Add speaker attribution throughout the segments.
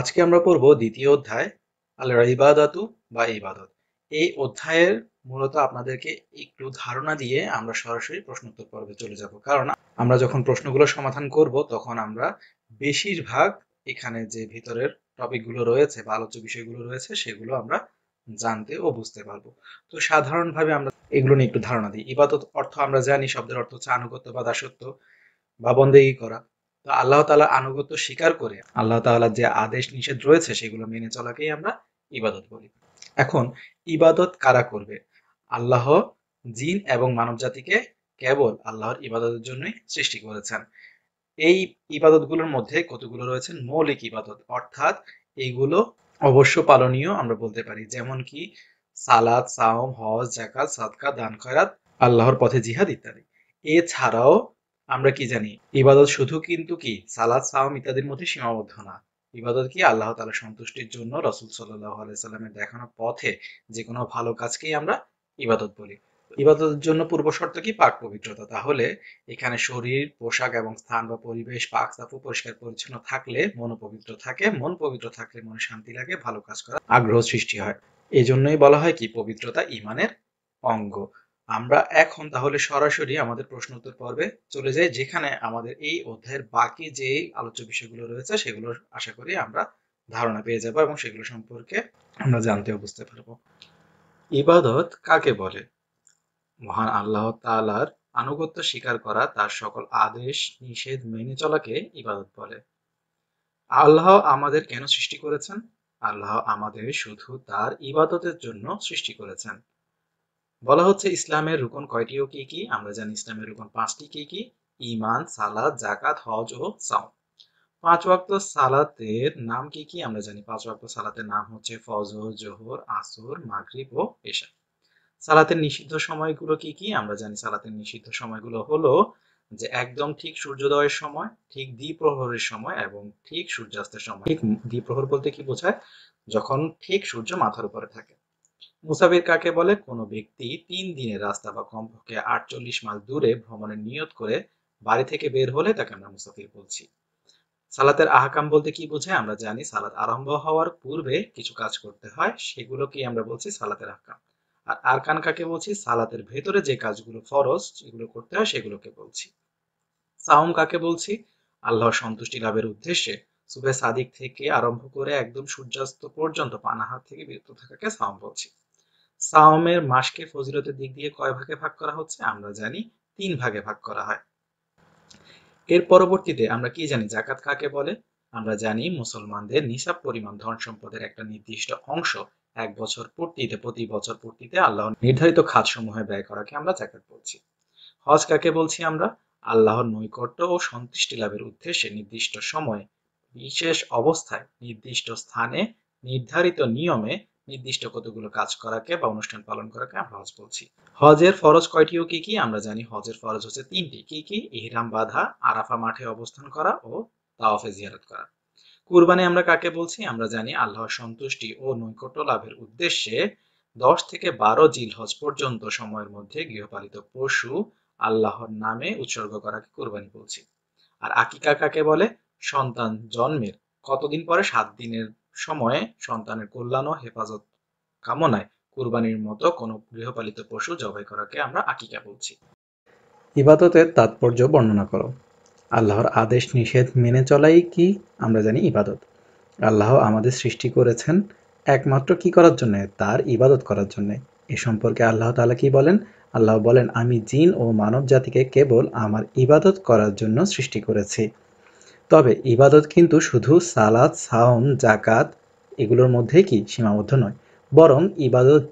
Speaker 1: আজকে আমরা পড়ব দ্বিতীয় অধ্যায় আল ইবাদাতু বা ইবাদত এই অধ্যায়ের মূলত আপনাদেরকে একটু ধারণা দিয়ে আমরা সরাসরি প্রশ্নোত্তর পর্বে চলে যাব কারণ আমরা যখন প্রশ্নগুলো সমাধান করব তখন আমরা বেশিরভাগ এখানে যে ভিতরের টপিকগুলো রয়েছে বা আলোচ্য বিষয়গুলো রয়েছে সেগুলো আমরা জানতে ও বুঝতে পারবো তো সাধারণভাবে আমরা এগুলো নিয়ে একটু ধারণা দিই ইবাদত অর্থ আমরা জানি শব্দের অর্থ হচ্ছে আনুগত্য বা দাসত্ব বা বন্দেগী করা তো আল্লাহ তালার আনুগত্য স্বীকার করে আল্লাহ তালার যে আদেশ নিষেধ রয়েছে সেগুলো মেনে চলাকেই আমরা ইবাদত বলি এখন ইবাদত কারা করবে আল্লাহ জিন এবং মানব জাতিকে কেবল আল্লাহর ইবাদতের জন্যই সৃষ্টি করেছেন এই ইবাদতগুলোর মধ্যে কতগুলো রয়েছে মৌলিক ইবাদত অর্থাৎ এইগুলো অবশ্য পালনীয় আমরা বলতে পারি যেমন কি সালাদ সাওম হজ জাকাত সাদকা দান খয়াত আল্লাহর পথে জিহাদ ইত্যাদি এছাড়াও আমরা কি জানি ইবাদত শুধু কিন্তু কি সালাদ সাহম ইত্যাদির মধ্যে সীমাবদ্ধ না ইবাদত কি আল্লাহ তালা সন্তুষ্টির জন্য রসুল সাল্লাহ আলাইসাল্লামের দেখানো পথে যে কোনো ভালো কাজকেই আমরা ইবাদত বলি ইবাদতের জন্য পূর্ব শর্ত কি পাক পবিত্রতা তাহলে এখানে শরীর পোশাক এবং স্থান বা পরিবেশ পাক সাফ পরিষ্কার পরিচ্ছন্ন থাকলে মন পবিত্র থাকে মন পবিত্র থাকলে মনে শান্তি লাগে ভালো কাজ করার আগ্রহ সৃষ্টি হয় এই জন্যই বলা হয় কি পবিত্রতা ইমানের অঙ্গ আমরা এখন তাহলে সরাসরি আমাদের প্রশ্ন উত্তর পর্বে চলে যাই যেখানে আমাদের এই অধ্যায়ের বাকি যে আলোচ্য বিষয়গুলো রয়েছে সেগুলো আশা করি আমরা ধারণা পেয়ে যাব এবং সেগুলো সম্পর্কে আমরা জানতে বুঝতে পারব ইবাদত কাকে বলে মহান আল্লাহ তালার আনুগত্য স্বীকার করা তার সকল আদেশ নিষেধ মেনে চলাকে ইবাদত বলে আল্লাহ আমাদের কেন সৃষ্টি করেছেন আল্লাহ আমাদের শুধু তার ইবাদতের জন্য সৃষ্টি করেছেন বলা হচ্ছে ইসলামের রুকন কয়টি ও কি কি আমরা জানি ইসলামের রুকন পাঁচটি কি কি ইমান সালাদ জাকাত হজ ও সাউ পাঁচ ওয়াক্ত সালাতের নাম কি কি আমরা জানি পাঁচ ওয়াক্ত সালাতের নাম হচ্ছে ফজর জোহর আসর মাগরিব ও এশা সালাতের নিষিদ্ধ সময়গুলো কি কি আমরা জানি সালাতের নিষিদ্ধ সময়গুলো হলো যে একদম ঠিক সূর্যোদয়ের সময় ঠিক দ্বিপ্রহরের সময় এবং ঠিক সূর্যাস্তের সময় ঠিক দ্বিপ্রহর বলতে কি বোঝায় যখন ঠিক সূর্য মাথার উপরে থাকে মুসাফির কাকে বলে কোনো ব্যক্তি তিন দিনের রাস্তা বা কমপক্ষে আটচল্লিশ মাইল দূরে ভ্রমণের নিয়ত করে বাড়ি থেকে বের হলে তাকে আমরা মুসাফির বলছি সালাতের আহকাম বলতে কি বোঝে আমরা জানি সালাত আরম্ভ হওয়ার পূর্বে কিছু কাজ করতে হয় সেগুলো কি আমরা বলছি সালাতের আহকাম আর আর কান কাকে বলছি সালাতের ভেতরে যে কাজগুলো ফরজ যেগুলো করতে হয় সেগুলোকে বলছি সাউম কাকে বলছি আল্লাহ সন্তুষ্টি লাভের উদ্দেশ্যে সুবে সাদিক থেকে আরম্ভ করে একদম সূর্যাস্ত পর্যন্ত পানাহার থেকে বিরত থাকাকে সাউম বলছি সাওমের মাসকে ফজিলতের দিক দিয়ে কয় ভাগে ভাগ করা হচ্ছে আমরা জানি তিন ভাগে ভাগ করা হয় এর পরবর্তীতে আমরা কি জানি জাকাত কাকে বলে আমরা জানি মুসলমানদের নিসাব পরিমাণ ধন সম্পদের একটা নির্দিষ্ট অংশ এক বছর পূর্তিতে প্রতি বছর পূর্তিতে আল্লাহর নির্ধারিত খাত সমূহে ব্যয় করাকে আমরা জাকাত বলছি হজ কাকে বলছি আমরা আল্লাহর নৈকট্য ও সন্তুষ্টি লাভের উদ্দেশ্যে নির্দিষ্ট সময়ে বিশেষ অবস্থায় নির্দিষ্ট স্থানে নির্ধারিত নিয়মে নির্দিষ্ট কতগুলো কাজ করাকে বা অনুষ্ঠান পালন করাকে আমরা হজ বলছি হজের ফরজ কয়টি ও কি কি আমরা জানি হজের ফরজ হচ্ছে তিনটি কি কি ইহরাম বাধা আরাফা মাঠে অবস্থান করা ও তাওয়াফে জিয়ারত করা কুরবানি আমরা কাকে বলছি আমরা জানি আল্লাহর সন্তুষ্টি ও নৈকট্য লাভের উদ্দেশ্যে দশ থেকে বারো জিল হজ পর্যন্ত সময়ের মধ্যে গৃহপালিত পশু আল্লাহর নামে উৎসর্গ করাকে কোরবানি বলছি আর আকিকা কাকে বলে সন্তান জন্মের কতদিন পরে সাত দিনের সময়ে সন্তানের কল্যাণ ও হেফাজত কামনায় কুরবানির মতো কোনো গৃহপালিত পশু জবাই করাকে আমরা আকিকা বলছি ইবাদতের তাৎপর্য বর্ণনা করো আল্লাহর আদেশ নিষেধ মেনে চলাই কি আমরা জানি ইবাদত আল্লাহ আমাদের সৃষ্টি করেছেন একমাত্র কি করার জন্য তার ইবাদত করার জন্য এ সম্পর্কে আল্লাহ তালা কি বলেন আল্লাহ বলেন আমি জিন ও মানব জাতিকে কেবল আমার ইবাদত করার জন্য সৃষ্টি করেছি তবে ইবাদত কিন্তু শুধু সালাদ সাওম জাকাত এগুলোর মধ্যেই কি সীমাবদ্ধ নয় বরং ইবাদত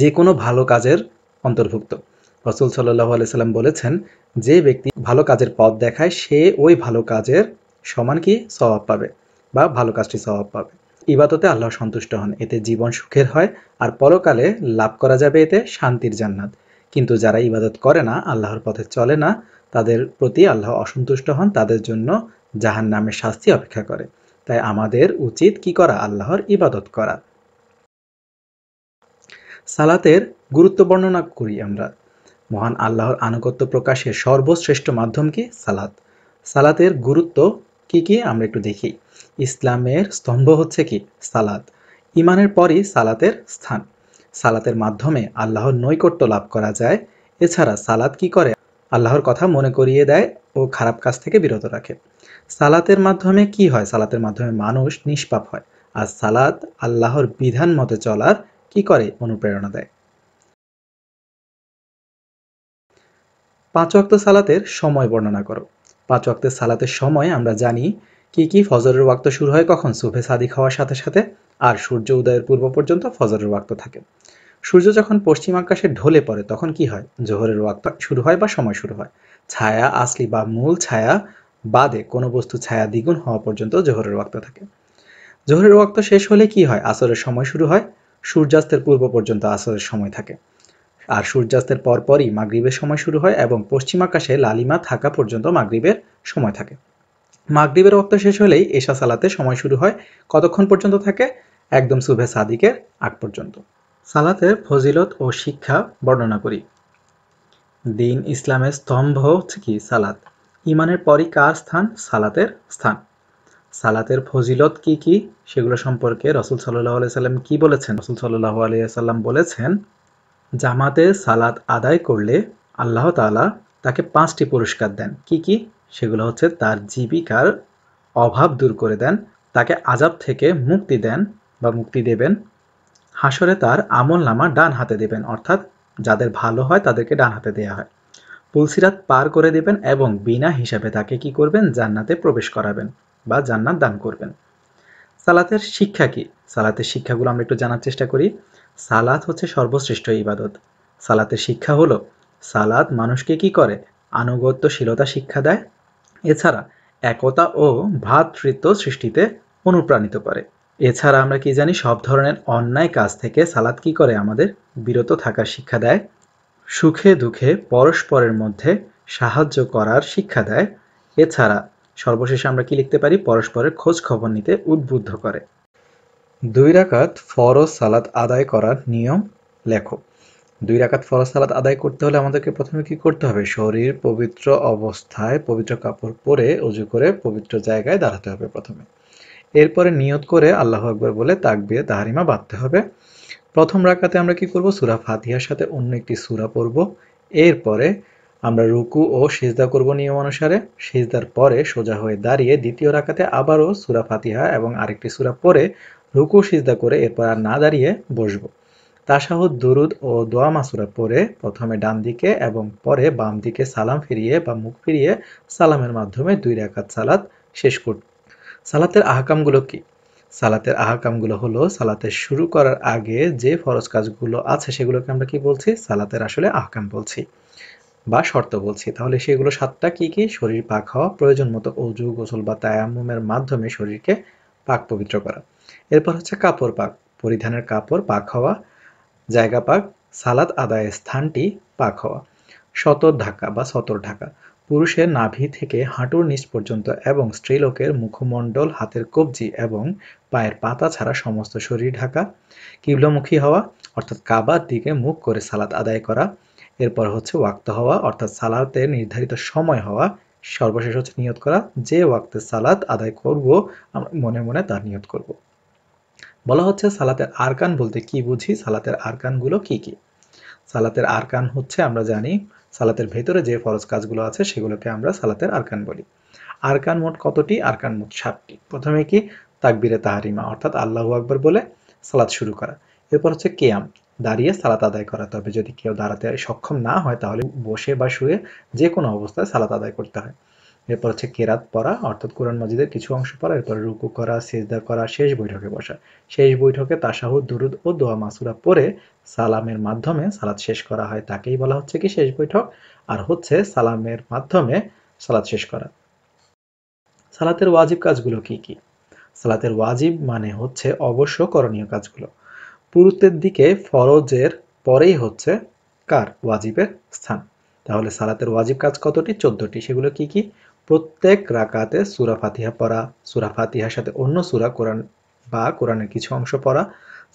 Speaker 1: যে কোনো ভালো কাজের অন্তর্ভুক্ত রসুল সাল্লাহ সাল্লাম বলেছেন যে ব্যক্তি ভালো কাজের পথ দেখায় সে ওই ভালো কাজের সমান কি স্বভাব পাবে বা ভালো কাজটি স্বভাব পাবে ইবাদতে আল্লাহ সন্তুষ্ট হন এতে জীবন সুখের হয় আর পরকালে লাভ করা যাবে এতে শান্তির জান্নাত কিন্তু যারা ইবাদত করে না আল্লাহর পথে চলে না তাদের প্রতি আল্লাহ অসন্তুষ্ট হন তাদের জন্য জাহান নামের শাস্তি অপেক্ষা করে তাই আমাদের উচিত কি করা আল্লাহর ইবাদত করা সালাতের গুরুত্ব বর্ণনা করি আমরা মহান আল্লাহর আনুগত্য প্রকাশের সর্বশ্রেষ্ঠ মাধ্যম কি সালাত সালাতের গুরুত্ব কি কি আমরা একটু দেখি ইসলামের স্তম্ভ হচ্ছে কি সালাত ইমানের পরই সালাতের স্থান সালাতের মাধ্যমে আল্লাহর নৈকট্য লাভ করা যায় এছাড়া সালাত কি করে আল্লাহর কথা মনে করিয়ে দেয় ও খারাপ কাজ থেকে বিরত রাখে সালাতের মাধ্যমে কি হয় সালাতের মাধ্যমে মানুষ নিষ্পাপ হয় আর সালাত আল্লাহর বিধান মতে চলার কি করে অনুপ্রেরণা দেয় পাঁচ অক্ত সালাতের সময় বর্ণনা করো পাঁচ অক্তের সালাতের সময় আমরা জানি কি কি ফজরের ওয়াক্ত শুরু হয় কখন সুভে সাদিক হওয়ার সাথে সাথে আর সূর্য উদয়ের পূর্ব পর্যন্ত ফজরের ওয়াক্ত থাকে সূর্য যখন পশ্চিম আকাশে ঢলে পড়ে তখন কি হয় জোহরের ওয়াক্ত শুরু হয় বা সময় শুরু হয় ছায়া আসলি বা মূল ছায়া বাদে কোনো বস্তু ছায়া দ্বিগুণ হওয়া পর্যন্ত জোহরের ওয়াক্ত থাকে জোহরের ওয়াক্ত শেষ হলে কি হয় আসরের সময় শুরু হয় সূর্যাস্তের পূর্ব পর্যন্ত আসরের সময় থাকে আর সূর্যাস্তের পরপরই মাগরীবের সময় শুরু হয় এবং পশ্চিম আকাশে লালিমা থাকা পর্যন্ত মাগরীবের সময় থাকে মাগরীবের ওয়াক্ত শেষ হলেই এশা সালাতে সময় শুরু হয় কতক্ষণ পর্যন্ত থাকে একদম সুভে সাদিকের আগ পর্যন্ত সালাতের ফজিলত ও শিক্ষা বর্ণনা করি দিন ইসলামের স্তম্ভ হচ্ছে কি সালাত ইমানের পরই কার স্থান সালাতের স্থান সালাতের ফজিলত কি কি সেগুলো সম্পর্কে রসুল সাল্লাহ সাল্লাম কি বলেছেন রসুল সাল্লাহ সাল্লাম বলেছেন জামাতে সালাত আদায় করলে আল্লাহ তালা তাকে পাঁচটি পুরস্কার দেন কি কি সেগুলো হচ্ছে তার জীবিকার অভাব দূর করে দেন তাকে আজাব থেকে মুক্তি দেন বা মুক্তি দেবেন হাসরে তার আমল নামা ডান হাতে দেবেন অর্থাৎ যাদের ভালো হয় তাদেরকে ডান হাতে দেওয়া হয় পুলসিরাত পার করে দেবেন এবং বিনা হিসাবে তাকে কি করবেন জান্নাতে প্রবেশ করাবেন বা জান্নাত দান করবেন সালাতের শিক্ষা কি সালাতের শিক্ষাগুলো আমরা একটু জানার চেষ্টা করি সালাত হচ্ছে সর্বশ্রেষ্ঠ ইবাদত সালাতের শিক্ষা হলো সালাত মানুষকে কি করে আনুগত্যশীলতা শিক্ষা দেয় এছাড়া একতা ও ভ্রাতৃত্ব সৃষ্টিতে অনুপ্রাণিত করে এছাড়া আমরা কি জানি সব ধরনের অন্যায় কাজ থেকে সালাত কি করে আমাদের বিরত থাকার শিক্ষা দেয় সুখে দুঃখে পরস্পরের মধ্যে সাহায্য করার শিক্ষা দেয় এছাড়া সর্বশেষে আমরা কি লিখতে পারি পরস্পরের খোঁজ খবর নিতে উদ্বুদ্ধ করে দুই রাকাত ফরজ সালাত আদায় করার নিয়ম লেখো দুই রাকাত ফরজ সালাত আদায় করতে হলে আমাদেরকে প্রথমে কি করতে হবে শরীর পবিত্র অবস্থায় পবিত্র কাপড় পরে অজু করে পবিত্র জায়গায় দাঁড়াতে হবে প্রথমে এরপরে নিয়ত করে আল্লাহ আকবর বলে তাকবিয়ে তাহারিমা বাঁধতে হবে প্রথম রাকাতে আমরা কি করব সুরা ফাতিহার সাথে অন্য একটি সুরা পড়ব এরপরে আমরা রুকু ও সিজদা করব নিয়ম অনুসারে সিজদার পরে সোজা হয়ে দাঁড়িয়ে দ্বিতীয় রাকাতে আবারও সুরা ফাতিহা এবং আরেকটি সুরা পরে রুকু সিজদা করে এরপর আর না দাঁড়িয়ে বসব তাসাহ দুরুদ ও দোয়া মাসুরা পরে প্রথমে ডান দিকে এবং পরে বাম দিকে সালাম ফিরিয়ে বা মুখ ফিরিয়ে সালামের মাধ্যমে দুই রাকাত সালাত শেষ করব সালাতের আহকামগুলো কী সালাতের আহকামগুলো হলো সালাতের শুরু করার আগে যে ফরজ কাজগুলো আছে সেগুলোকে আমরা কি বলছি সালাতের আসলে আহকাম বলছি বা শর্ত বলছি তাহলে সেগুলো সাতটা কি কি শরীর পাক হওয়া প্রয়োজন মতো অজু গোসল বা তায়ামুমের মাধ্যমে শরীরকে পাক পবিত্র করা এরপর হচ্ছে কাপড় পাক পরিধানের কাপড় পাক হওয়া জায়গা পাক সালাত আদায়ের স্থানটি পাক হওয়া শতর ঢাকা বা সতর ঢাকা পুরুষের নাভি থেকে হাঁটুর নিচ পর্যন্ত এবং স্ত্রীলোকের মুখমণ্ডল হাতের কবজি এবং পায়ের পাতা ছাড়া সমস্ত শরীর ঢাকা কিবলমুখী হওয়া অর্থাৎ কাবার দিকে মুখ করে সালাত আদায় করা এরপর হচ্ছে ওয়াক্ত হওয়া অর্থাৎ সালাতে নির্ধারিত সময় হওয়া সর্বশেষ হচ্ছে নিয়ত করা যে ওয়াক্তে সালাত আদায় করব আমরা মনে মনে তার নিয়ত করব বলা হচ্ছে সালাতের আরকান বলতে কি বুঝি সালাতের আরকানগুলো কি কি সালাতের আরকান হচ্ছে আমরা জানি সালাতের ভেতরে যে ফরজ কাজগুলো আছে সেগুলোকে আমরা সালাতের আরকান বলি আরকান মোট কতটি আরকান মোট সাতটি প্রথমে কি তাকবিরে তাহারিমা অর্থাৎ আল্লাহু আকবর বলে সালাত শুরু করা এরপর হচ্ছে কেয়াম দাঁড়িয়ে সালাত আদায় করা তবে যদি কেউ দাঁড়াতে সক্ষম না হয় তাহলে বসে বা শুয়ে যে কোনো অবস্থায় সালাত আদায় করতে হয় এরপর হচ্ছে কেরাত পড়া অর্থাৎ কোরআন মাজিদের কিছু অংশ পড়া এরপর রুকু করা সেজদা করা শেষ বৈঠকে বসা শেষ বৈঠকে তাসাহুদ দুরুদ ও দোয়া মাসুরা পরে সালামের মাধ্যমে সালাদ শেষ করা হয় তাকেই বলা হচ্ছে কি শেষ বৈঠক আর হচ্ছে সালামের মাধ্যমে সালাদ শেষ করা সালাতের ওয়াজিব কাজগুলো কি কি সালাতের ওয়াজিব মানে হচ্ছে অবশ্য করণীয় কাজগুলো পুরুত্বের দিকে ফরজের পরেই হচ্ছে কার ওয়াজিবের স্থান তাহলে সালাতের ওয়াজিব কাজ কতটি চোদ্দটি সেগুলো কি কি প্রত্যেক রাকাতে সুরা ফাতিহা পড়া সুরা ফাতিহার সাথে অন্য সুরা কোরআন বা কোরআনের কিছু অংশ পড়া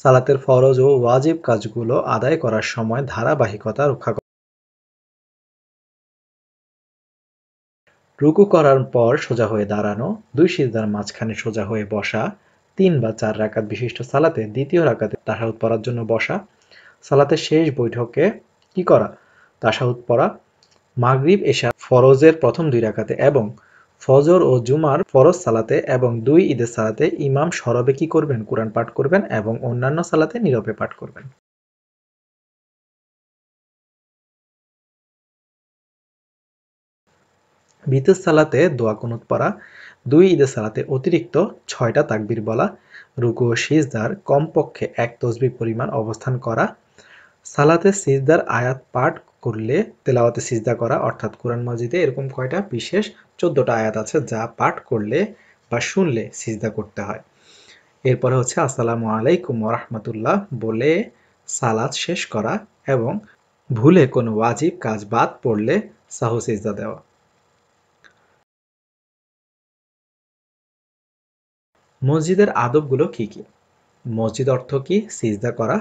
Speaker 1: সালাতের ফরজ ও ওয়াজিব কাজগুলো আদায় করার সময় ধারাবাহিকতা রক্ষা করা রুকু করার পর সোজা হয়ে দাঁড়ানো দুই সিজদার মাঝখানে সোজা হয়ে বসা তিন বা চার রাকাত বিশিষ্ট সালাতে দ্বিতীয় রাকাতে তাসাউদ পড়ার জন্য বসা সালাতের শেষ বৈঠকে কি করা তাসাউদ পড়া মাগরীব এসা ফরজের প্রথম দুই রাকাতে এবং ফজর ও জুমার ফরজ সালাতে এবং দুই ঈদের সালাতে ইমাম সরবে কি করবেন কোরআন পাঠ করবেন এবং অন্যান্য সালাতে নীরবে পাঠ করবেন বিতের সালাতে দোয়া কুনুত পড়া দুই ঈদের সালাতে অতিরিক্ত ছয়টা তাকবির বলা রুকু ও সিজদার কমপক্ষে এক তসবি পরিমাণ অবস্থান করা সালাতে সিজদার আয়াত পাঠ করলে তেলাওয়াতে সিজদা করা অর্থাৎ কোরআন মাজিদে এরকম কয়টা বিশেষ চোদ্দোটা আয়াত আছে যা পাঠ করলে বা শুনলে সিজদা করতে হয় এরপরে হচ্ছে আসসালামু আলাইকুম রহমতুল্লাহ বলে সালাদ শেষ করা এবং ভুলে কোনো ওয়াজিব কাজ বাদ পড়লে সাহু সিজদা দেওয়া মসজিদের আদবগুলো কি কি মসজিদ অর্থ কি সিজদা করা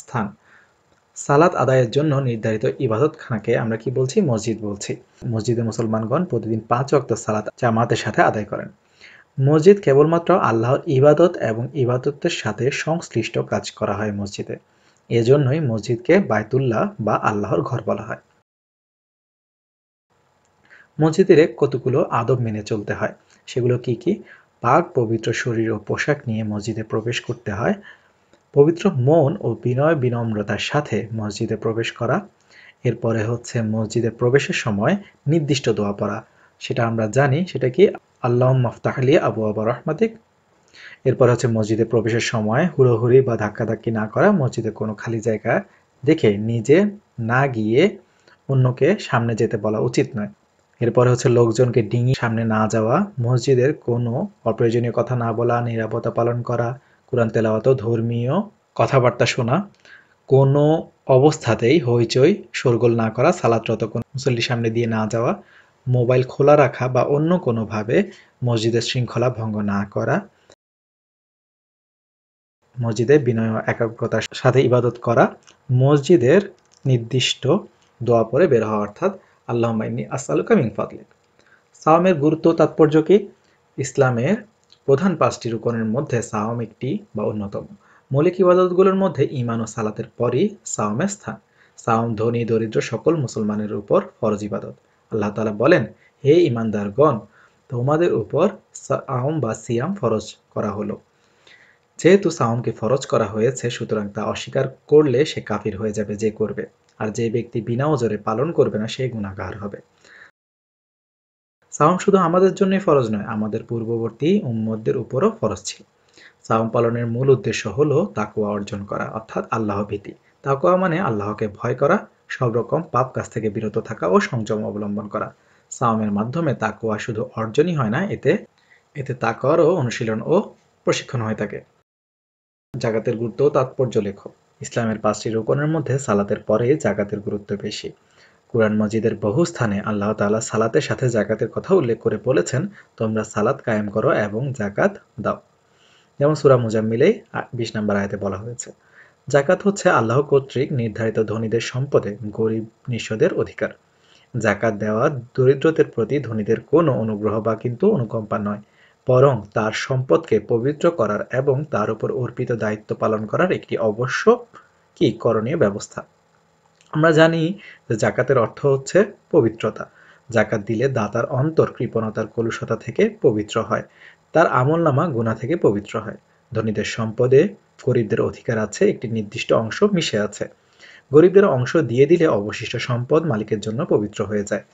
Speaker 1: স্থান সালাত আদায়ের জন্য নির্ধারিত ইবাদত খানাকে আমরা কি বলছি মসজিদ বলছি মসজিদে মুসলমানগণ প্রতিদিন পাঁচ অক্ত সালাত জামাতের সাথে আদায় করেন মসজিদ কেবলমাত্র আল্লাহর ইবাদত এবং ইবাদতের সাথে সংশ্লিষ্ট কাজ করা হয় মসজিদে এজন্যই মসজিদকে বায়তুল্লাহ বা আল্লাহর ঘর বলা হয় মসজিদের কতগুলো আদব মেনে চলতে হয় সেগুলো কি কি পাক পবিত্র শরীর ও পোশাক নিয়ে মসজিদে প্রবেশ করতে হয় পবিত্র মন ও বিনয় বিনম্রতার সাথে মসজিদে প্রবেশ করা এরপরে হচ্ছে মসজিদে প্রবেশের সময় নির্দিষ্ট দোয়া পড়া সেটা আমরা জানি সেটা কি আল্লাহ মাফতাহলি আবু আবা রহমাতিক এরপর হচ্ছে মসজিদে প্রবেশের সময় হুড়োহুড়ি বা ধাক্কাধাক্কি না করা মসজিদে কোনো খালি জায়গা দেখে নিজে না গিয়ে অন্যকে সামনে যেতে বলা উচিত নয় এরপরে হচ্ছে লোকজনকে ডিঙি সামনে না যাওয়া মসজিদের কোনো অপ্রয়োজনীয় কথা না বলা নিরাপত্তা পালন করা কোরআন তেলাওয়াত ধর্মীয় কথাবার্তা শোনা কোনো অবস্থাতেই হইচই সরগোল না করা সালাতরত কোনো মুসল্লির সামনে দিয়ে না যাওয়া মোবাইল খোলা রাখা বা অন্য কোনোভাবে মসজিদের শৃঙ্খলা ভঙ্গ না করা মসজিদে বিনয় একাগ্রতার সাথে ইবাদত করা মসজিদের নির্দিষ্ট দোয়া পরে বের হওয়া অর্থাৎ আল্লাহ মাইনি আসালুকা মিং ফাদলিক সালামের গুরুত্ব তাৎপর্য কি ইসলামের প্রধান পাঁচটি রুকনের মধ্যে সাওম একটি বা অন্যতম মৌলিক ইবাদতগুলোর মধ্যে ইমান ও সালাতের পরই সাওমের স্থান সাওম ধনী দরিদ্র সকল মুসলমানের উপর ফরজ ইবাদত আল্লাহ তালা বলেন হে ইমানদারগণ তোমাদের উপর সাওম বা সিয়াম ফরজ করা হলো যেহেতু সাওমকে ফরজ করা হয়েছে সুতরাং তা অস্বীকার করলে সে কাফির হয়ে যাবে যে করবে আর যে ব্যক্তি বিনা ওজরে পালন করবে না সে গুণাগার হবে সাওম শুধু আমাদের জন্যই ফরজ নয় আমাদের পূর্ববর্তী উম্মদদের উপরও ফরজ ছিল সাওম পালনের মূল উদ্দেশ্য হলো তাকুয়া অর্জন করা অর্থাৎ আল্লাহ ভীতি তাকুয়া মানে আল্লাহকে ভয় করা সব রকম পাপ কাছ থেকে বিরত থাকা ও সংযম অবলম্বন করা সাওমের মাধ্যমে তাকুয়া শুধু অর্জনই হয় না এতে এতে তাকওয়ারও অনুশীলন ও প্রশিক্ষণ হয়ে থাকে জাগাতের গুরুত্ব তাৎপর্য লেখক ইসলামের পাঁচটি রোকনের মধ্যে সালাতের পরে জাগাতের গুরুত্ব বেশি কোরআন মজিদের বহু স্থানে আল্লাহ তালা সালাতের সাথে জাকাতের কথা উল্লেখ করে বলেছেন তোমরা সালাত কায়েম করো এবং জাকাত দাও যেমন সুরা মুজাম্মিলেই বিশ নম্বর আয়তে বলা হয়েছে জাকাত হচ্ছে আল্লাহ কর্তৃক নির্ধারিত ধনীদের সম্পদে গরিব নিঃসদের অধিকার জাকাত দেওয়া দরিদ্রদের প্রতি ধনীদের কোনো অনুগ্রহ বা কিন্তু অনুকম্পা নয় বরং তার সম্পদকে পবিত্র করার এবং তার উপর অর্পিত দায়িত্ব পালন করার একটি অবশ্য কি করণীয় ব্যবস্থা আমরা জানি যে জাকাতের অর্থ হচ্ছে পবিত্রতা জাকাত দিলে দাতার অন্তর কৃপণতার কলুষতা থেকে পবিত্র হয় তার আমল নামা গুণা থেকে পবিত্র হয় ধনীদের সম্পদে গরিবদের অধিকার আছে একটি নির্দিষ্ট অংশ মিশে আছে গরিবদের অংশ দিয়ে দিলে অবশিষ্ট সম্পদ মালিকের জন্য পবিত্র হয়ে যায়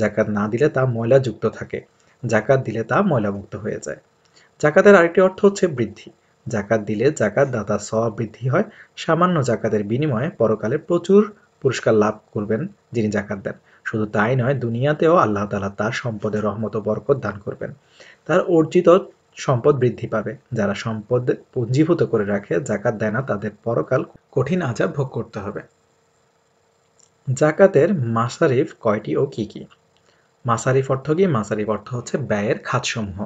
Speaker 1: জাকাত না দিলে তা ময়লাযুক্ত থাকে জাকাত দিলে তা ময়লামুক্ত হয়ে যায় জাকাতের আরেকটি অর্থ হচ্ছে বৃদ্ধি জাকাত দিলে জাকাত দাতা সব বৃদ্ধি হয় সামান্য জাকাতের বিনিময়ে পরকালে প্রচুর পুরস্কার লাভ করবেন যিনি জাকাত দেন শুধু তাই নয় দুনিয়াতেও আল্লাহ তালা তার সম্পদের রহমত বরকত দান করবেন তার অর্জিত সম্পদ বৃদ্ধি পাবে যারা সম্পদ পুঞ্জীভূত করে রাখে জাকাত দেয় না তাদের পরকাল কঠিন আজাব ভোগ করতে হবে জাকাতের মাসারিফ কয়টি ও কি কি মাসারিফ অর্থ কি মাসারিফ অর্থ হচ্ছে ব্যয়ের খাতসমূহ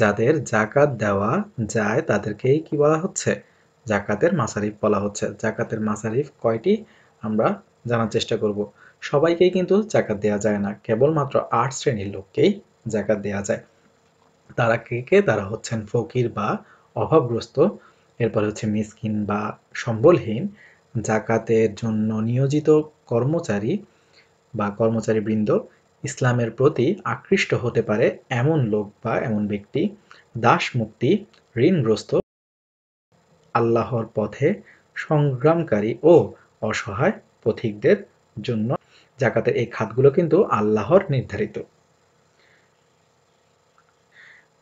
Speaker 1: যাদের জাকাত দেওয়া যায় তাদেরকেই কি বলা হচ্ছে জাকাতের মাসারিফ বলা হচ্ছে জাকাতের মাসারিফ কয়টি আমরা জানার চেষ্টা করব সবাইকেই কিন্তু জাকাত দেওয়া যায় না কেবলমাত্র আট শ্রেণীর লোককেই জাকাত দেওয়া যায় তারা কে কে তারা হচ্ছেন ফকির বা অভাবগ্রস্ত এরপর হচ্ছে মিসকিন বা সম্বলহীন জাকাতের জন্য নিয়োজিত কর্মচারী বা কর্মচারীবৃন্দ ইসলামের প্রতি আকৃষ্ট হতে পারে এমন লোক বা এমন ব্যক্তি দাস মুক্তি ঋণগ্রস্ত আল্লাহর পথে সংগ্রামকারী ও অসহায় পথিকদের জন্য জাকাতের এই খাতগুলো কিন্তু আল্লাহর নির্ধারিত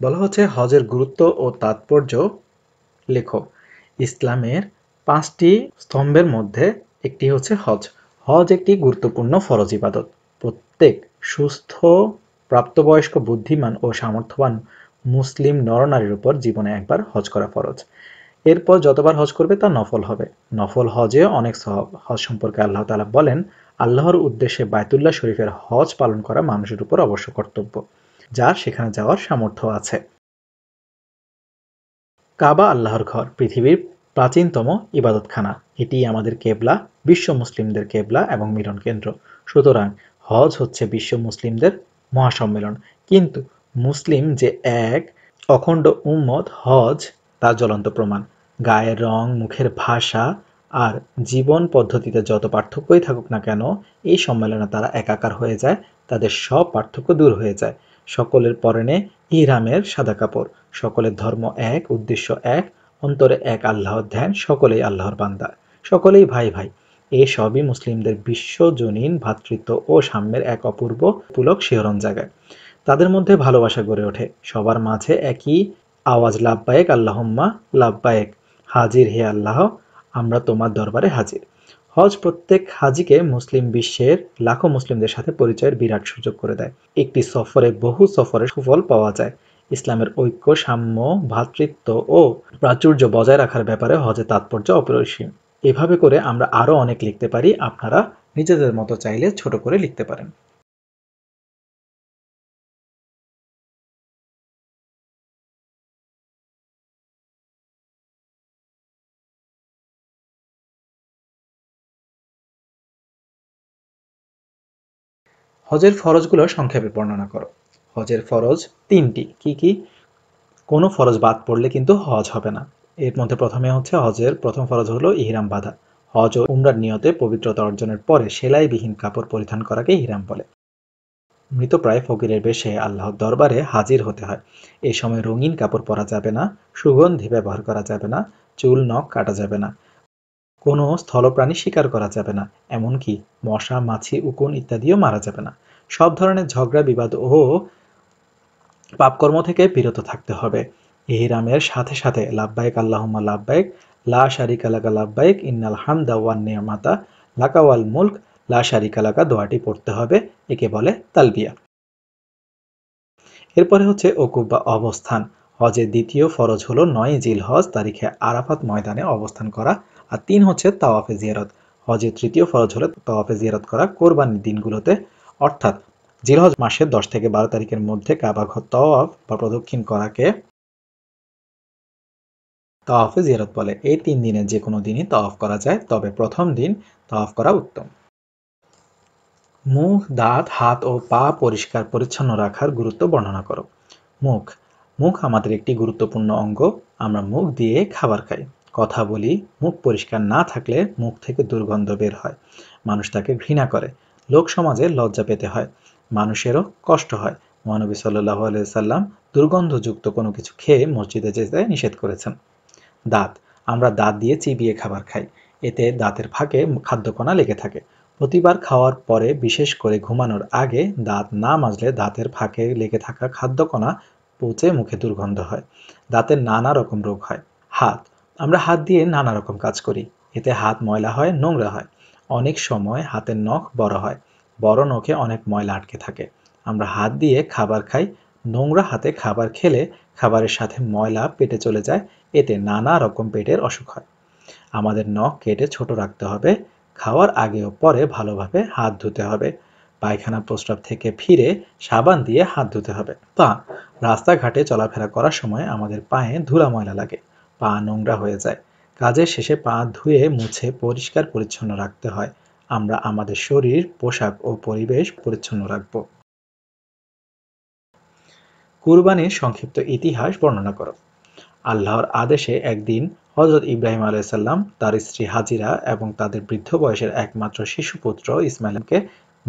Speaker 1: বলা হচ্ছে হজের গুরুত্ব ও তাৎপর্য লেখো ইসলামের পাঁচটি স্তম্ভের মধ্যে একটি হচ্ছে হজ হজ একটি গুরুত্বপূর্ণ ফরজ ইবাদত প্রত্যেক সুস্থ প্রাপ্তবয়স্ক বুদ্ধিমান ও সামর্থ্যবান মুসলিম নরনারীর উপর জীবনে একবার হজ করা ফরজ এরপর যতবার হজ করবে তা নফল হবে নফল হজে অনেক সব হজ সম্পর্কে আল্লাহ তালা বলেন আল্লাহর উদ্দেশ্যে বায়তুল্লাহ শরীফের হজ পালন করা মানুষের উপর অবশ্য কর্তব্য যার সেখানে যাওয়ার সামর্থ্য আছে কাবা আল্লাহর ঘর পৃথিবীর প্রাচীনতম ইবাদতখানা এটি আমাদের কেবলা বিশ্ব মুসলিমদের কেবলা এবং মিলন কেন্দ্র সুতরাং হজ হচ্ছে বিশ্ব মুসলিমদের মহাসম্মেলন কিন্তু মুসলিম যে এক অখণ্ড উম্মত হজ তা জ্বলন্ত প্রমাণ গায়ের রং মুখের ভাষা আর জীবন পদ্ধতিতে যত পার্থক্যই থাকুক না কেন এই সম্মেলনে তারা একাকার হয়ে যায় তাদের সব পার্থক্য দূর হয়ে যায় সকলের পরনে ইরামের সাদা কাপড় সকলের ধর্ম এক উদ্দেশ্য এক অন্তরে এক আল্লাহর ধ্যান সকলেই আল্লাহর বান্দা সকলেই ভাই ভাই এ সবই মুসলিমদের বিশ্বজনীন ভ্রাতৃত্ব ও সাম্যের এক অপূর্ব পুলক শিহরণ জায়গায় তাদের মধ্যে ভালোবাসা গড়ে ওঠে সবার মাঝে একই আওয়াজ লাভবায়ক আল্লাহম্মা লাভবায়ক হাজির হে আল্লাহ আমরা তোমার দরবারে হাজির হজ প্রত্যেক হাজিকে মুসলিম বিশ্বের লাখো মুসলিমদের সাথে পরিচয়ের বিরাট সুযোগ করে দেয় একটি সফরে বহু সফরের সুফল পাওয়া যায় ইসলামের ঐক্য সাম্য ভ্রাতৃত্ব ও প্রাচুর্য বজায় রাখার ব্যাপারে হজে তাৎপর্য অপরিসীম এভাবে করে আমরা আরও অনেক লিখতে পারি আপনারা নিজেদের মতো চাইলে ছোট করে লিখতে পারেন হজের ফরজগুলো সংক্ষেপে বর্ণনা করো হজের ফরজ তিনটি কি কি কোনো ফরজ বাদ পড়লে কিন্তু হজ হবে না এর মধ্যে প্রথমে হচ্ছে হজের প্রথম ফরজ হলো ইহিরাম বাধা হজ ও উমরার নিয়তে পবিত্রতা অর্জনের পরে সেলাইবিহীন কাপড় পরিধান করাকে হিরাম বলে মৃতপ্রায় ফকিরের বেশে আল্লাহর দরবারে হাজির হতে হয় এ সময় রঙিন কাপড় পরা যাবে না সুগন্ধি ব্যবহার করা যাবে না চুল নখ কাটা যাবে না কোনো স্থলপ্রাণী শিকার করা যাবে না এমনকি মশা মাছি উকুন ইত্যাদিও মারা যাবে না সব ধরনের ঝগড়া বিবাদ ও পাপকর্ম থেকে বিরত থাকতে হবে ইহিরামের সাথে সাথে লাভবায়ক আল্লাহমা লাভবায়ক লা শারিকা লাকা লাভবায়ক ইন্নাল হামদা ওয়ান নিয়ামাতা লাকাওয়াল মুল্ক লা শারিকা লাকা দোয়াটি পড়তে হবে একে বলে তালবিয়া এরপরে হচ্ছে ওকুব বা অবস্থান হজের দ্বিতীয় ফরজ হলো নয় জিল হজ তারিখে আরাফাত ময়দানে অবস্থান করা আর তিন হচ্ছে তাওয়াফে জিয়ারত হজের তৃতীয় ফরজ হলো তাওয়াফে জিয়ারত করা কোরবানির দিনগুলোতে অর্থাৎ জিলহজ মাসের দশ থেকে বারো তারিখের মধ্যে কাবা ঘর তওয়াফ বা প্রদক্ষিণ করাকে তওয়াফে জিয়ারত বলে এই তিন দিনের যে কোনো দিনই তওয়াফ করা যায় তবে প্রথম দিন তওয়াফ করা উত্তম মুখ দাঁত হাত ও পা পরিষ্কার পরিচ্ছন্ন রাখার গুরুত্ব বর্ণনা করো মুখ মুখ আমাদের একটি গুরুত্বপূর্ণ অঙ্গ আমরা মুখ দিয়ে খাবার খাই কথা বলি মুখ পরিষ্কার না থাকলে মুখ থেকে দুর্গন্ধ বের হয় মানুষ তাকে ঘৃণা করে লোক সমাজে লজ্জা পেতে হয় মানুষেরও কষ্ট হয় মহানবী সাল্লাহ সাল্লাম দুর্গন্ধযুক্ত কোনো কিছু খেয়ে মসজিদে যেতে নিষেধ করেছেন দাঁত আমরা দাঁত দিয়ে চিবিয়ে খাবার খাই এতে দাঁতের ফাঁকে খাদ্যকণা লেগে থাকে প্রতিবার খাওয়ার পরে বিশেষ করে ঘুমানোর আগে দাঁত না মাজলে দাঁতের ফাঁকে লেগে থাকা খাদ্যকণা পচে মুখে দুর্গন্ধ হয় দাঁতের নানা রকম রোগ হয় হাত আমরা হাত দিয়ে নানা রকম কাজ করি এতে হাত ময়লা হয় নোংরা হয় অনেক সময় হাতের নখ বড় হয় বড় নখে অনেক ময়লা আটকে থাকে আমরা হাত দিয়ে খাবার খাই নোংরা হাতে খাবার খেলে খাবারের সাথে ময়লা পেটে চলে যায় এতে নানা রকম পেটের অসুখ হয় আমাদের নখ কেটে ছোট রাখতে হবে খাওয়ার আগে ও পরে ভালোভাবে হাত ধুতে হবে পায়খানা প্রস্রাব থেকে ফিরে সাবান দিয়ে হাত ধুতে হবে পা রাস্তাঘাটে চলাফেরা করার সময় আমাদের পায়ে ধুলা ময়লা লাগে পা নোংরা হয়ে যায় কাজের শেষে পা ধুয়ে মুছে পরিষ্কার পরিচ্ছন্ন রাখতে হয় আমরা আমাদের শরীর পোশাক ও পরিবেশ পরিচ্ছন্ন রাখব কুরবানির সংক্ষিপ্ত ইতিহাস বর্ণনা করো আল্লাহর আদেশে একদিন হজরত ইব্রাহিম আলাইসাল্লাম তার স্ত্রী হাজিরা এবং তাদের বৃদ্ধ বয়সের একমাত্র শিশুপুত্র ইসমাইলকে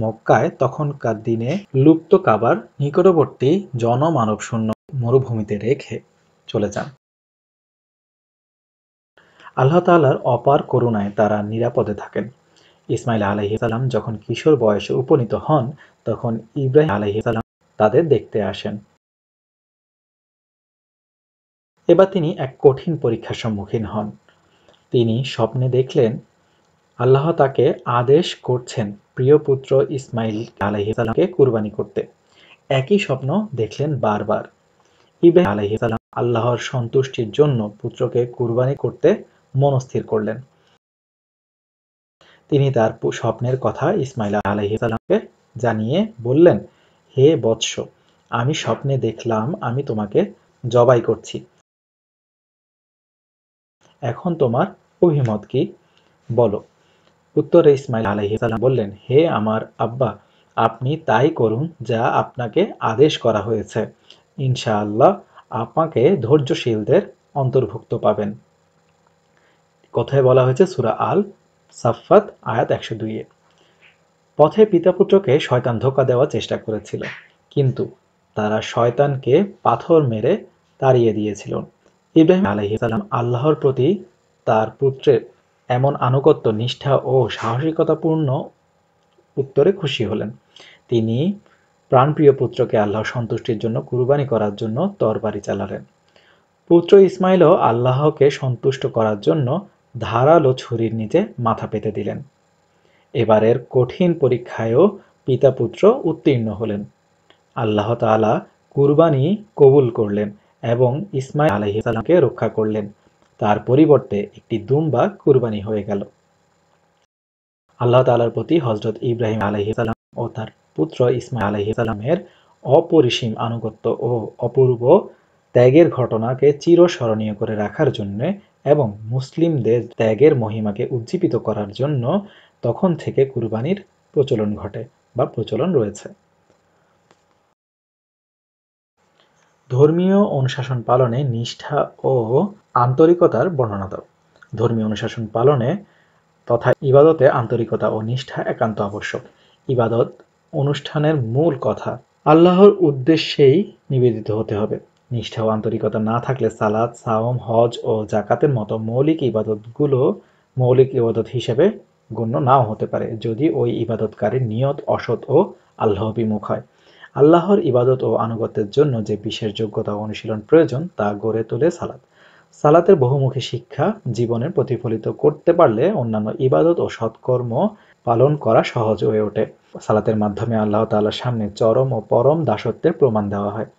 Speaker 1: মক্কায় তখনকার দিনে লুপ্ত কাবার নিকটবর্তী জনমানবশূন্য মরুভূমিতে রেখে চলে যান আল্লাহ তাল্লাহর অপার করুণায় তারা নিরাপদে থাকেন ইসমাইল আলহিসাল্লাম যখন কিশোর বয়সে উপনীত হন তখন ইব্রাহিম আলহিসাল্লাম তাদের দেখতে আসেন এবার তিনি এক কঠিন পরীক্ষার সম্মুখীন হন তিনি স্বপ্নে দেখলেন আল্লাহ তাকে আদেশ করছেন প্রিয় পুত্র ইসমাইল আলহিসাল্লামকে কুরবানি করতে একই স্বপ্ন দেখলেন বারবার ইব্রাহিম আলহিসাল্লাম আল্লাহর সন্তুষ্টির জন্য পুত্রকে কুরবানি করতে মনস্থির করলেন তিনি তার স্বপ্নের কথা ইসমাইল আলহিসাল্লামকে জানিয়ে বললেন হে বৎস আমি স্বপ্নে দেখলাম আমি তোমাকে জবাই করছি এখন তোমার অভিমত কি বলো উত্তরে ইসমাইল আলহিসাল্লাম বললেন হে আমার আব্বা আপনি তাই করুন যা আপনাকে আদেশ করা হয়েছে ইনশাআল্লাহ আপনাকে ধৈর্যশীলদের অন্তর্ভুক্ত পাবেন কথায় বলা হয়েছে সুরা আল সাফাত আয়াত একশো দুইয়ে পথে পিতাপুত্রকে শয়তান ধোকা দেওয়ার চেষ্টা করেছিল কিন্তু তারা শয়তানকে পাথর মেরে তাড়িয়ে দিয়েছিল ইব্রাহিম আলহিসাল্লাম আল্লাহর প্রতি তার পুত্রের এমন আনুগত্য নিষ্ঠা ও সাহসিকতাপূর্ণ উত্তরে খুশি হলেন তিনি প্রাণপ্রিয় পুত্রকে আল্লাহর সন্তুষ্টির জন্য কুরবানি করার জন্য তরবারি চালালেন পুত্র ইসমাইলও আল্লাহকে সন্তুষ্ট করার জন্য ধারালো ছুরির নিচে মাথা পেতে দিলেন এবারের কঠিন পরীক্ষায়ও পিতা পুত্র উত্তীর্ণ হলেন আল্লাহ তালা কুরবানি কবুল করলেন এবং ইসমাই আলহিসাল্লামকে রক্ষা করলেন তার পরিবর্তে একটি দুম্বা কুরবানি হয়ে গেল আল্লাহ তালার প্রতি হজরত ইব্রাহিম আলহিসাল্লাম ও তার পুত্র ইসমাই আলহিসাল্লামের অপরিসীম আনুগত্য ও অপূর্ব ত্যাগের ঘটনাকে চিরস্মরণীয় করে রাখার জন্যে এবং মুসলিমদের ত্যাগের মহিমাকে উজ্জীবিত করার জন্য তখন থেকে কুরবানির প্রচলন ঘটে বা প্রচলন রয়েছে ধর্মীয় অনুশাসন পালনে নিষ্ঠা ও আন্তরিকতার বর্ণনা দাও ধর্মীয় অনুশাসন পালনে তথা ইবাদতে আন্তরিকতা ও নিষ্ঠা একান্ত আবশ্যক ইবাদত অনুষ্ঠানের মূল কথা আল্লাহর উদ্দেশ্যেই নিবেদিত হতে হবে নিষ্ঠা ও আন্তরিকতা না থাকলে সালাদ সাওম হজ ও জাকাতের মতো মৌলিক ইবাদতগুলো মৌলিক ইবাদত হিসেবে গণ্য নাও হতে পারে যদি ওই ইবাদতকারীর নিয়ত অসৎ ও আল্লাহ বিমুখ হয় আল্লাহর ইবাদত ও আনুগত্যের জন্য যে বিশেষ যোগ্যতা অনুশীলন প্রয়োজন তা গড়ে তোলে সালাত সালাতের বহুমুখী শিক্ষা জীবনের প্রতিফলিত করতে পারলে অন্যান্য ইবাদত ও সৎকর্ম পালন করা সহজ হয়ে ওঠে সালাতের মাধ্যমে আল্লাহ তাল্লার সামনে চরম ও পরম দাসত্বের প্রমাণ দেওয়া হয়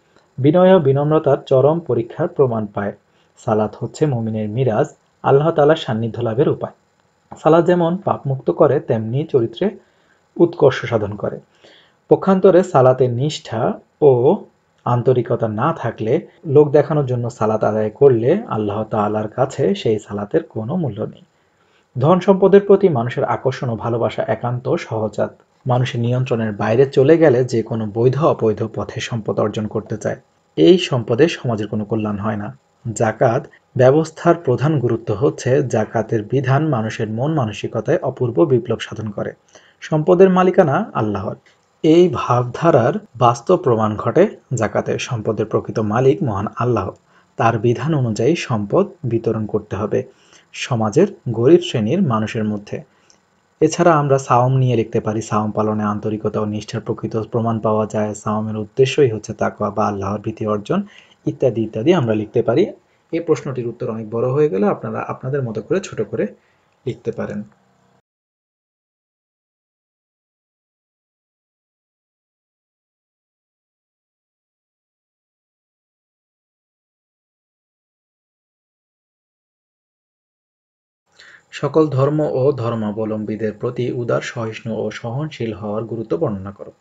Speaker 1: বিনয় ও বিনম্রতার চরম পরীক্ষার প্রমাণ পায় সালাত হচ্ছে মমিনের মিরাজ আল্লাহ তালার সান্নিধ্য লাভের উপায় সালাদ যেমন পাপমুক্ত করে তেমনি চরিত্রে উৎকর্ষ সাধন করে পক্ষান্তরে সালাতের নিষ্ঠা ও আন্তরিকতা না থাকলে লোক দেখানোর জন্য সালাত আদায় করলে আল্লাহ তালার কাছে সেই সালাতের কোনো মূল্য নেই ধন সম্পদের প্রতি মানুষের আকর্ষণ ও ভালোবাসা একান্ত সহজাত মানুষের নিয়ন্ত্রণের বাইরে চলে গেলে যে কোনো বৈধ অবৈধ পথে সম্পদ অর্জন করতে চায় এই সম্পদে সমাজের কোনো কল্যাণ হয় না জাকাত ব্যবস্থার প্রধান গুরুত্ব হচ্ছে জাকাতের বিধান মানুষের মন মানসিকতায় অপূর্ব বিপ্লব সাধন করে সম্পদের মালিকানা আল্লাহর এই ভাবধারার বাস্তব প্রমাণ ঘটে জাকাতে সম্পদের প্রকৃত মালিক মহান আল্লাহ তার বিধান অনুযায়ী সম্পদ বিতরণ করতে হবে সমাজের গরিব শ্রেণীর মানুষের মধ্যে এছাড়া আমরা সাওম নিয়ে লিখতে পারি সাওম পালনে আন্তরিকতা ও নিষ্ঠার প্রকৃত প্রমাণ পাওয়া যায় সাওমের উদ্দেশ্যই হচ্ছে তাকওয়া বা আল্লাহর ভীতি অর্জন ইত্যাদি ইত্যাদি আমরা লিখতে পারি এই প্রশ্নটির উত্তর অনেক বড় হয়ে গেলে আপনারা আপনাদের মতো করে ছোট করে লিখতে পারেন সকল ধর্ম ও ধর্মাবলম্বীদের প্রতি উদার সহিষ্ণু ও সহনশীল হওয়ার গুরুত্ব বর্ণনা করো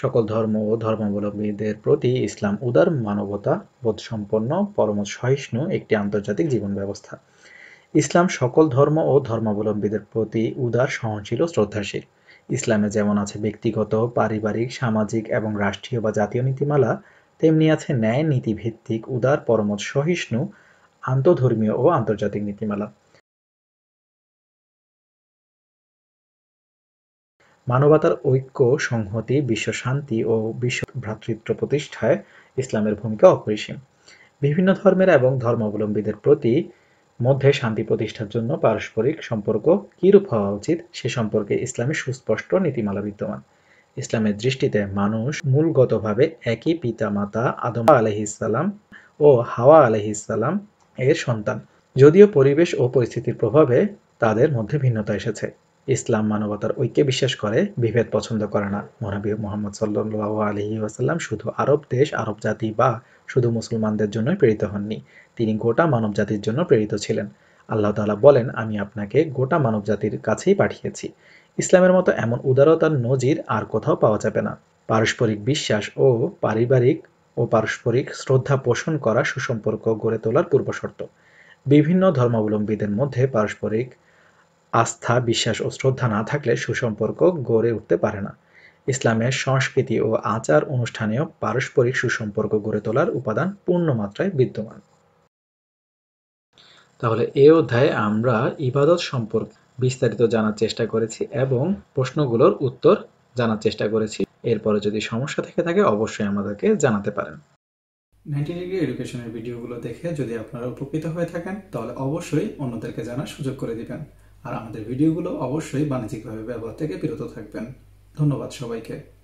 Speaker 1: সকল ধর্ম ও ধর্মাবলম্বীদের প্রতি ইসলাম উদার মানবতা বোধসম্পন্ন পরম সহিষ্ণু একটি আন্তর্জাতিক জীবন ব্যবস্থা ইসলাম সকল ধর্ম ও ধর্মাবলম্বীদের প্রতি উদার সহনশীল ও শ্রদ্ধাশীল ইসলামে যেমন আছে ব্যক্তিগত পারিবারিক সামাজিক এবং রাষ্ট্রীয় বা জাতীয় নীতিমালা তেমনি আছে ন্যায় নীতিভিত্তিক উদার পরম সহিষ্ণু আন্তধর্মীয় ও আন্তর্জাতিক নীতিমালা মানবতার ঐক্য সংহতি বিশ্ব শান্তি ও বিশ্ব ভ্রাতৃত্ব প্রতিষ্ঠায় ইসলামের ভূমিকা অপরিসীম বিভিন্ন ধর্মের এবং ধর্মাবলম্বীদের প্রতি মধ্যে শান্তি প্রতিষ্ঠার জন্য পারস্পরিক সম্পর্ক কীরূপ হওয়া উচিত সে সম্পর্কে ইসলামে সুস্পষ্ট নীতিমালা বিদ্যমান ইসলামের দৃষ্টিতে মানুষ মূলগতভাবে একই পিতা মাতা আদম আলহ ইসলাম ও হাওয়া আলহ ইসলাম এর সন্তান যদিও পরিবেশ ও পরিস্থিতির প্রভাবে তাদের মধ্যে ভিন্নতা এসেছে ইসলাম মানবতার ঐক্যে বিশ্বাস করে বিভেদ পছন্দ করে না মহানবী মোহাম্মদ সাল্লু আলহি আসাল্লাম শুধু আরব দেশ আরব জাতি বা শুধু মুসলমানদের জন্য প্রেরিত হননি তিনি গোটা মানব জাতির জন্য প্রেরিত ছিলেন আল্লাহ তালা বলেন আমি আপনাকে গোটা মানব জাতির কাছেই পাঠিয়েছি ইসলামের মতো এমন উদারতার নজির আর কোথাও পাওয়া যাবে না পারস্পরিক বিশ্বাস ও পারিবারিক ও পারস্পরিক শ্রদ্ধা পোষণ করা সুসম্পর্ক গড়ে তোলার পূর্বশর্ত বিভিন্ন ধর্মাবলম্বীদের মধ্যে পারস্পরিক আস্থা বিশ্বাস ও শ্রদ্ধা না থাকলে সুসম্পর্ক গড়ে উঠতে পারে না ইসলামের সংস্কৃতি ও আচার অনুষ্ঠানেও পারস্পরিক সুসম্পর্ক গড়ে তোলার উপাদান পূর্ণ মাত্রায় বিদ্যমান তাহলে এ অধ্যায়ে আমরা ইবাদত সম্পর্কে বিস্তারিত জানার চেষ্টা করেছি এবং প্রশ্নগুলোর উত্তর জানার চেষ্টা করেছি এরপরে যদি সমস্যা থেকে থাকে অবশ্যই আমাদেরকে জানাতে পারেন নাইনটি ডিগ্রি এডুকেশনের ভিডিওগুলো দেখে যদি আপনারা উপকৃত হয়ে থাকেন তাহলে অবশ্যই অন্যদেরকে জানার সুযোগ করে দেবেন আর আমাদের ভিডিওগুলো অবশ্যই বাণিজ্যিকভাবে ব্যবহার থেকে বিরত থাকবেন ধন্যবাদ সবাইকে